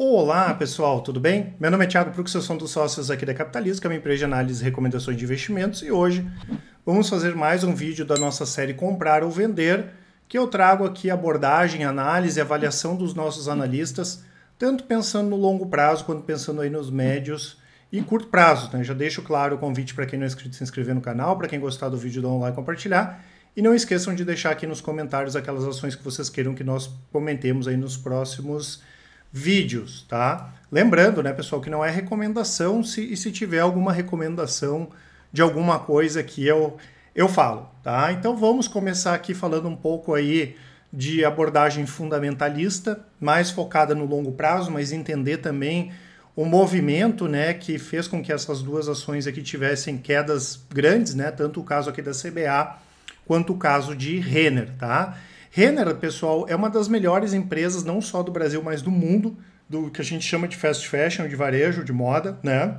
Olá, pessoal, tudo bem? Meu nome é Thiago Prux, eu sou um dos sócios aqui da Capitalismo, que é uma empresa de análise e recomendações de investimentos, e hoje vamos fazer mais um vídeo da nossa série Comprar ou Vender, que eu trago aqui abordagem, análise e avaliação dos nossos analistas, tanto pensando no longo prazo quanto pensando aí nos médios e curto prazo, né? Já deixo claro o convite para quem não é inscrito se inscrever no canal, para quem gostar do vídeo, dá um like e compartilhar. E não esqueçam de deixar aqui nos comentários aquelas ações que vocês queiram que nós comentemos aí nos próximos vídeos vídeos, tá? Lembrando, né, pessoal, que não é recomendação, se, e se tiver alguma recomendação de alguma coisa que eu, eu falo, tá? Então vamos começar aqui falando um pouco aí de abordagem fundamentalista, mais focada no longo prazo, mas entender também o movimento, né, que fez com que essas duas ações aqui tivessem quedas grandes, né, tanto o caso aqui da CBA quanto o caso de Renner, tá? Renner, pessoal, é uma das melhores empresas, não só do Brasil, mas do mundo, do que a gente chama de fast fashion, de varejo, de moda, né?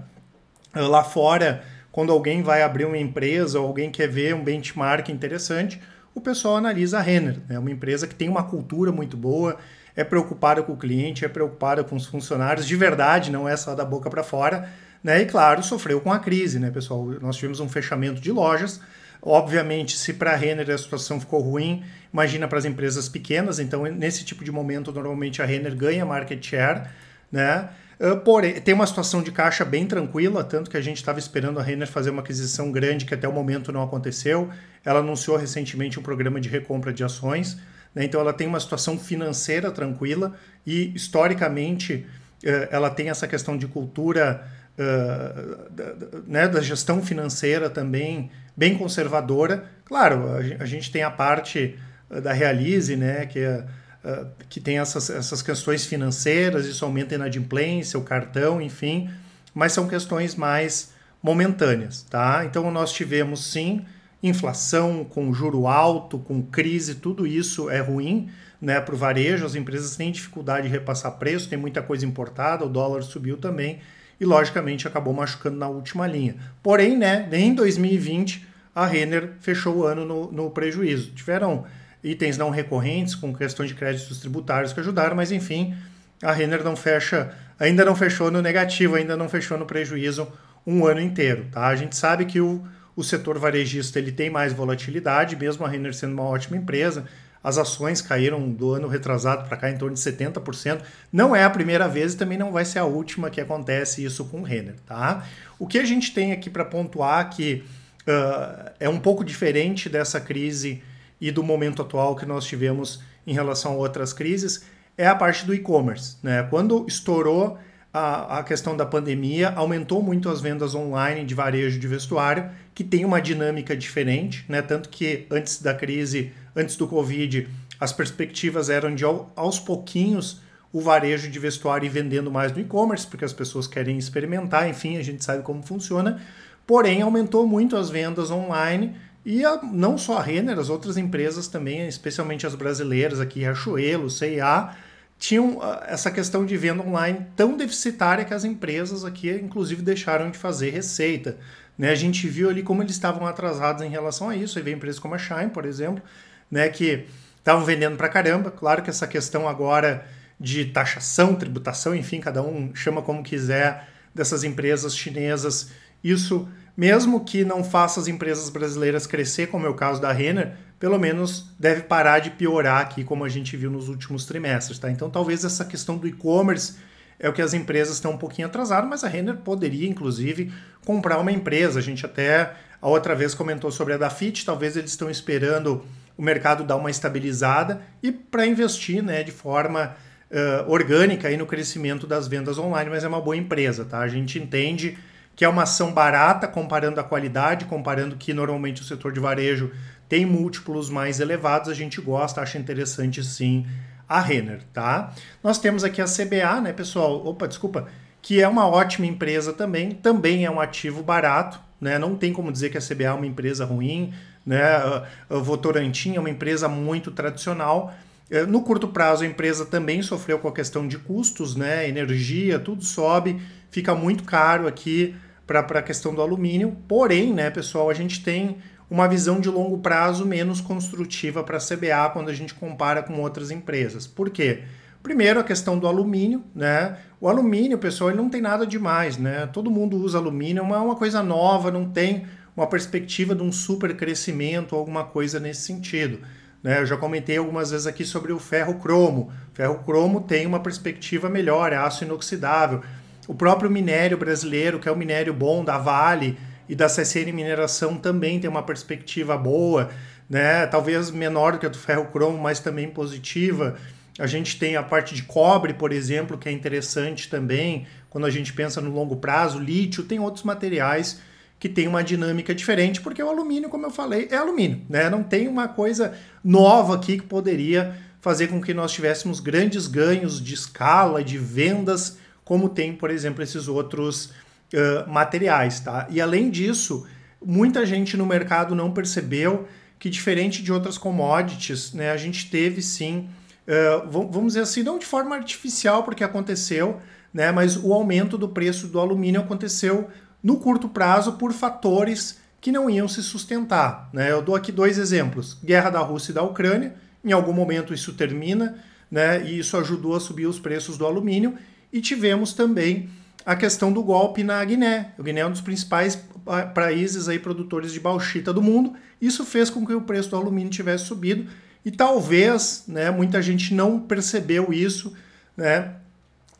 Ah, lá fora, quando alguém vai abrir uma empresa ou alguém quer ver um benchmark interessante, o pessoal analisa a Renner. É né? uma empresa que tem uma cultura muito boa, é preocupada com o cliente, é preocupada com os funcionários de verdade, não é só da boca para fora. Né? E claro, sofreu com a crise, né, pessoal? Nós tivemos um fechamento de lojas, Obviamente, se para a Renner a situação ficou ruim, imagina para as empresas pequenas. Então, nesse tipo de momento, normalmente a Renner ganha market share, né? Ah, porém, tem uma situação de caixa bem tranquila, tanto que a gente estava esperando a Renner fazer uma aquisição grande que até o momento não aconteceu. Ela anunciou recentemente um programa de recompra de ações, né? então ela tem uma situação financeira tranquila e, historicamente, eh, ela tem essa questão de cultura, ah, né, da gestão financeira também bem conservadora. Claro, a, gente tem a parte ah, da Realize, né, que, é, ah, que tem essas, essas questões financeiras, isso aumenta a inadimplência, o cartão, enfim, mas são questões mais momentâneas, tá? Então nós tivemos sim inflação, com juro alto, com crise, tudo isso é ruim né, para o varejo. As empresas têm dificuldade de repassar preço, tem muita coisa importada, o dólar subiu também e, logicamente, acabou machucando na última linha. Porém, né, em 2020, a Renner fechou o ano no, no prejuízo. Tiveram itens não recorrentes com questões de créditos tributários que ajudaram, mas enfim, a Renner não fecha, ainda não fechou no negativo, ainda não fechou no prejuízo um ano inteiro, tá? A gente sabe que o, o setor varejista ele tem mais volatilidade, mesmo a Renner sendo uma ótima empresa, as ações caíram do ano retrasado para cá em torno de 70%. Não é a primeira vez e também não vai ser a última que acontece isso com o Renner, tá? O que a gente tem aqui para pontuar que ah, é um pouco diferente dessa crise e do momento atual que nós tivemos em relação a outras crises, é a parte do e-commerce. Né? Quando estourou a, a questão da pandemia, aumentou muito as vendas online de varejo de vestuário, que tem uma dinâmica diferente, né? tanto que antes da crise, antes do Covid, as perspectivas eram de aos pouquinhos o varejo de vestuário e vendendo mais no e-commerce, porque as pessoas querem experimentar, enfim, a gente sabe como funciona porém aumentou muito as vendas online e a, não só a Renner, as outras empresas também, especialmente as brasileiras aqui, Riachuelo, C&A, tinham ah, essa questão de venda online tão deficitária que as empresas aqui, inclusive, deixaram de fazer receita. Né? A gente viu ali como eles estavam atrasados em relação a isso. Aí vem empresas como a Shine, por exemplo, né? que estavam vendendo para caramba. Claro que essa questão agora de taxação, tributação, enfim, cada um chama como quiser dessas empresas chinesas, isso mesmo que não faça as empresas brasileiras crescer, como é o caso da Renner, pelo menos deve parar de piorar aqui, como a gente viu nos últimos trimestres, tá? Então talvez essa questão do e-commerce é o que as empresas estão um pouquinho atrasadas, mas a Renner poderia, inclusive, comprar uma empresa. A gente até a outra vez comentou sobre a Dafit, talvez eles estão esperando o mercado dar uma estabilizada e para investir né, de forma uh, orgânica aí no crescimento das vendas online, mas é uma boa empresa, tá? A gente entende que é uma ação barata comparando a qualidade, comparando que normalmente o setor de varejo tem múltiplos mais elevados, a gente gosta, acha interessante sim a Renner, tá? Nós temos aqui a CBA, né, pessoal? Opa, desculpa, que é uma ótima empresa também, também é um ativo barato, né? Não tem como dizer que a CBA é uma empresa ruim, né? A Votorantim é uma empresa muito tradicional. Eh, no curto prazo, a empresa também sofreu com a questão de custos, né? Energia, tudo sobe, fica muito caro aqui para a questão do alumínio. Porém, né, pessoal, a gente tem uma visão de longo prazo menos construtiva para a CBA quando a gente compara com outras empresas. Por quê? Primeiro, a questão do alumínio, né? O alumínio, pessoal, ele não tem nada demais, né? Todo mundo usa alumínio, é uma, coisa nova, não tem uma perspectiva de um super crescimento, alguma coisa nesse sentido. Né? Eu já comentei algumas vezes aqui sobre o ferro cromo. O ferro cromo tem uma perspectiva melhor, é aço inoxidável. O próprio minério brasileiro, que é o minério bom da Vale e da CSN Mineração, também tem uma perspectiva boa, né? Talvez menor que a do ferro cromo, mas também positiva. A gente tem a parte de cobre, por exemplo, que é interessante também, quando a gente pensa no longo prazo, lítio, tem outros materiais que tem uma dinâmica diferente, porque o alumínio, como eu falei, é alumínio, né? Não tem uma coisa nova aqui que poderia fazer com que nós tivéssemos grandes ganhos de escala, de vendas como tem, por exemplo, esses outros uh, materiais, tá? E além disso, muita gente no mercado não percebeu que, diferente de outras commodities, né, a gente teve sim, uh, vamos dizer assim, não de forma artificial, porque aconteceu, né, mas o aumento do preço do alumínio aconteceu no curto prazo por fatores que não iam se sustentar. Né? Eu dou aqui dois exemplos: guerra da Rússia e da Ucrânia. Em algum momento isso termina, né? E isso ajudou a subir os preços do alumínio. E tivemos também a questão do golpe na Guiné. O Guiné é um dos principais países aí produtores de bauxita do mundo. Isso fez com que o preço do alumínio tivesse subido e talvez, né, muita gente não percebeu isso, né?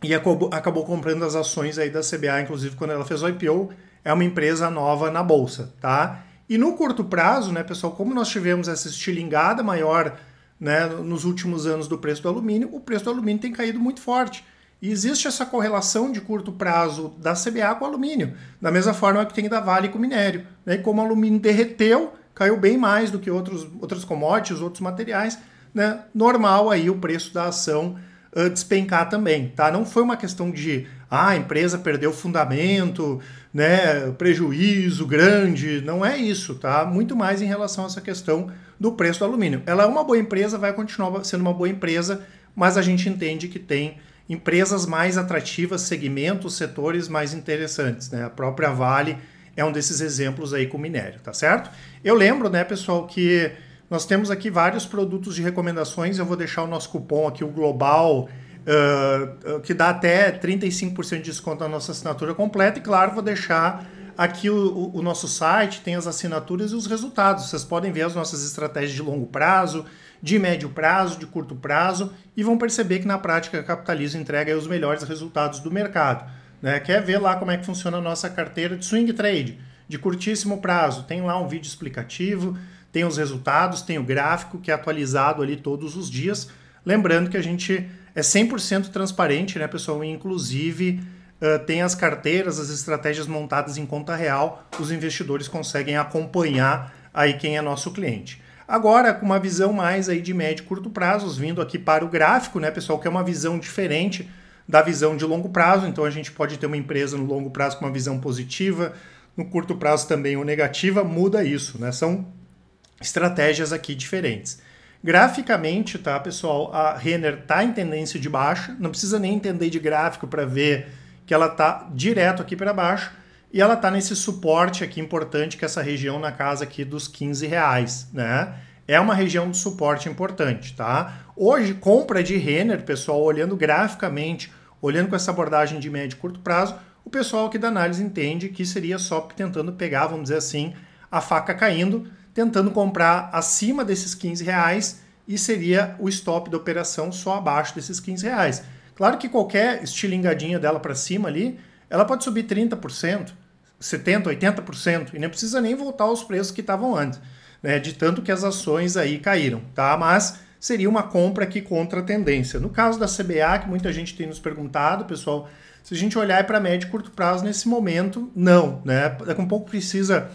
E acabou, acabou comprando as ações aí da CBA, inclusive quando ela fez o IPO, é uma empresa nova na bolsa, tá? E no curto prazo, né, pessoal, como nós tivemos essa estilingada maior né, nos últimos anos do preço do alumínio, o preço do alumínio tem caído muito forte. E existe essa correlação de curto prazo da CBA com o alumínio, da mesma forma que tem da Vale com o minério. Né? E como o alumínio derreteu, caiu bem mais do que outros, outras commodities, outros materiais, né? normal aí o preço da ação uh, despencar também, tá? Não foi uma questão de ah, a empresa perdeu fundamento, né, prejuízo grande, não é isso, tá? Muito mais em relação a essa questão do preço do alumínio. Ela é uma boa empresa, vai continuar sendo uma boa empresa, mas a gente entende que tem empresas mais atrativas, segmentos, setores mais interessantes, né? A própria Vale é um desses exemplos aí com minério, tá certo? Eu lembro, né, pessoal, que nós temos aqui vários produtos de recomendações. Eu vou deixar o nosso cupom aqui, o Global, uh, que dá até 35% de desconto na nossa assinatura completa. E claro, vou deixar aqui o, o, nosso site, tem as assinaturas e os resultados. Vocês podem ver as nossas estratégias de longo prazo, de médio prazo, de curto prazo e vão perceber que na prática a Capitalismo entrega os melhores resultados do mercado. Né? Quer ver lá como é que funciona a nossa carteira de swing trade, de curtíssimo prazo? Tem lá um vídeo explicativo tem os resultados, tem o gráfico que é atualizado ali todos os dias. Lembrando que a gente é 100% transparente, né, pessoal? Inclusive, uh, tem as carteiras, as estratégias montadas em conta real, os investidores conseguem acompanhar aí quem é nosso cliente. Agora, com uma visão mais aí de médio e curto prazos, vindo aqui para o gráfico, né, pessoal, que é uma visão diferente da visão de longo prazo. Então, a gente pode ter uma empresa no longo prazo com uma visão positiva, no curto prazo também ou negativa, muda isso, né? São estratégias aqui diferentes. Graficamente, tá, pessoal, a Renner tá em tendência de baixa, não precisa nem entender de gráfico para ver que ela tá direto aqui para baixo e ela tá nesse suporte aqui importante que é essa região na casa aqui dos 15 reais, né? É uma região de suporte importante, tá? Hoje, compra de Renner, pessoal, olhando graficamente, olhando com essa abordagem de médio e curto prazo, o pessoal aqui da análise entende que seria só tentando pegar, vamos dizer assim, a faca caindo, tentando comprar acima desses 15 reais e seria o stop da operação só abaixo desses 15 reais. Claro que qualquer estilingadinha dela para cima ali, ela pode subir 30%, 70%, 80% e nem precisa nem voltar aos preços que estavam antes, né? De tanto que as ações aí caíram, tá? Mas seria uma compra aqui contra a tendência. No caso da CBA, que muita gente tem nos perguntado, pessoal, se a gente olhar é para médio e curto prazo nesse momento, não, né? Daqui a um pouco precisa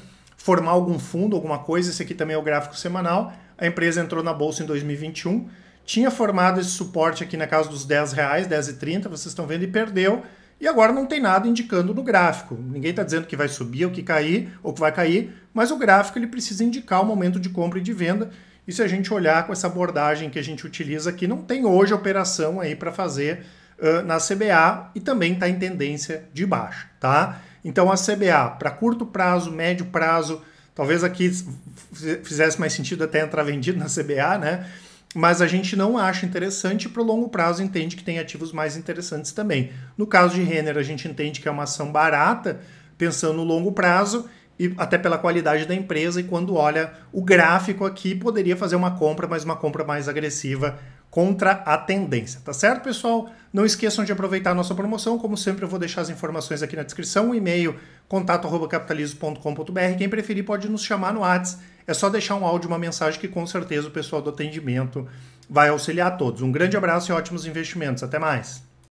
formar algum fundo, alguma coisa. Esse aqui também é o gráfico semanal. A empresa entrou na bolsa em 2021, tinha formado esse suporte aqui na casa dos 10 reais, 10,30, vocês estão vendo, e perdeu. E agora não tem nada indicando no gráfico. Ninguém está dizendo que vai subir ou que cair ou que vai cair, mas o gráfico ele precisa indicar o momento de compra e de venda. E se a gente olhar com essa abordagem que a gente utiliza aqui, não tem hoje operação aí para fazer uh, na CBA e também está em tendência de baixa, tá? Então a CBA, para curto prazo, médio prazo, talvez aqui fizesse mais sentido até entrar vendido na CBA, né? Mas a gente não acha interessante para o longo prazo entende que tem ativos mais interessantes também. No caso de Renner, a gente entende que é uma ação barata, pensando no longo prazo, e até pela qualidade da empresa. E quando olha o gráfico aqui, poderia fazer uma compra, mas uma compra mais agressiva contra a tendência, tá certo, pessoal? Não esqueçam de aproveitar a nossa promoção. Como sempre, eu vou deixar as informações aqui na descrição, o e-mail contato@capitalismo.com.br. Quem preferir pode nos chamar no Whats. É só deixar um áudio, uma mensagem que com certeza o pessoal do atendimento vai auxiliar a todos. Um grande abraço e ótimos investimentos. Até mais.